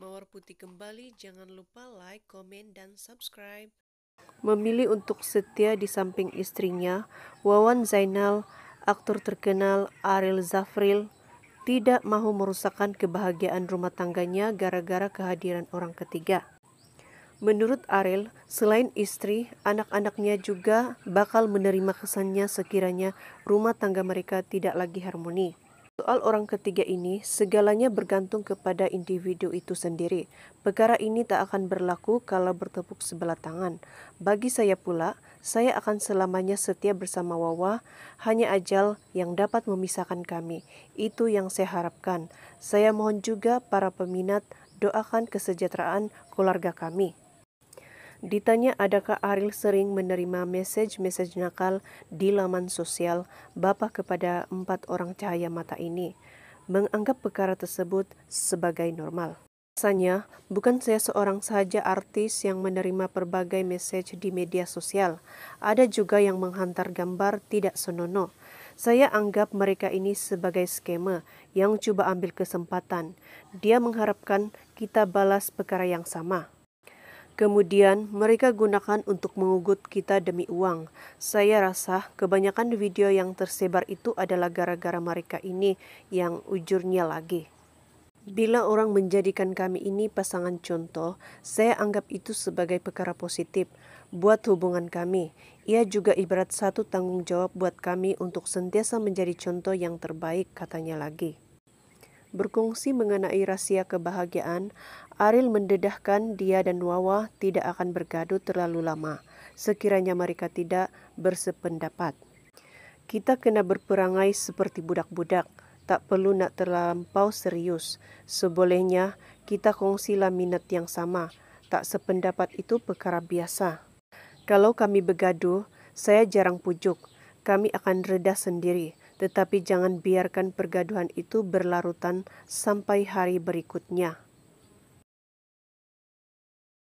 Mawar Putih kembali, jangan lupa like, komen, dan subscribe. Memilih untuk setia di samping istrinya, Wawan Zainal, aktor terkenal Ariel Zafril, tidak mau merusakkan kebahagiaan rumah tangganya gara-gara kehadiran orang ketiga. Menurut Ariel, selain istri, anak-anaknya juga bakal menerima kesannya sekiranya rumah tangga mereka tidak lagi harmoni. Soal orang ketiga ini, segalanya bergantung kepada individu itu sendiri. Perkara ini tak akan berlaku kalau bertepuk sebelah tangan. Bagi saya pula, saya akan selamanya setia bersama Wawa, hanya ajal yang dapat memisahkan kami. Itu yang saya harapkan. Saya mohon juga para peminat doakan kesejahteraan keluarga kami. Ditanya adakah Aril sering menerima message-message nakal di laman sosial Bapak kepada empat orang cahaya mata ini, menganggap perkara tersebut sebagai normal. Rasanya, bukan saya seorang saja artis yang menerima berbagai message di media sosial. Ada juga yang menghantar gambar tidak senonoh. Saya anggap mereka ini sebagai skema yang cuba ambil kesempatan. Dia mengharapkan kita balas perkara yang sama. Kemudian mereka gunakan untuk mengugut kita demi uang. Saya rasa kebanyakan video yang tersebar itu adalah gara-gara mereka ini yang ujurnya lagi. Bila orang menjadikan kami ini pasangan contoh, saya anggap itu sebagai perkara positif buat hubungan kami. Ia juga ibarat satu tanggung jawab buat kami untuk sentiasa menjadi contoh yang terbaik, katanya lagi berkongsi mengenai rahasia kebahagiaan, Ariel mendedahkan dia dan Wawa tidak akan bergaduh terlalu lama sekiranya mereka tidak bersependapat. Kita kena berperangai seperti budak-budak, tak perlu nak terlampau serius. Sebolehnya kita kongsilah minat yang sama, tak sependapat itu perkara biasa. Kalau kami bergaduh, saya jarang pujuk, kami akan reda sendiri tetapi jangan biarkan pergaduhan itu berlarutan sampai hari berikutnya.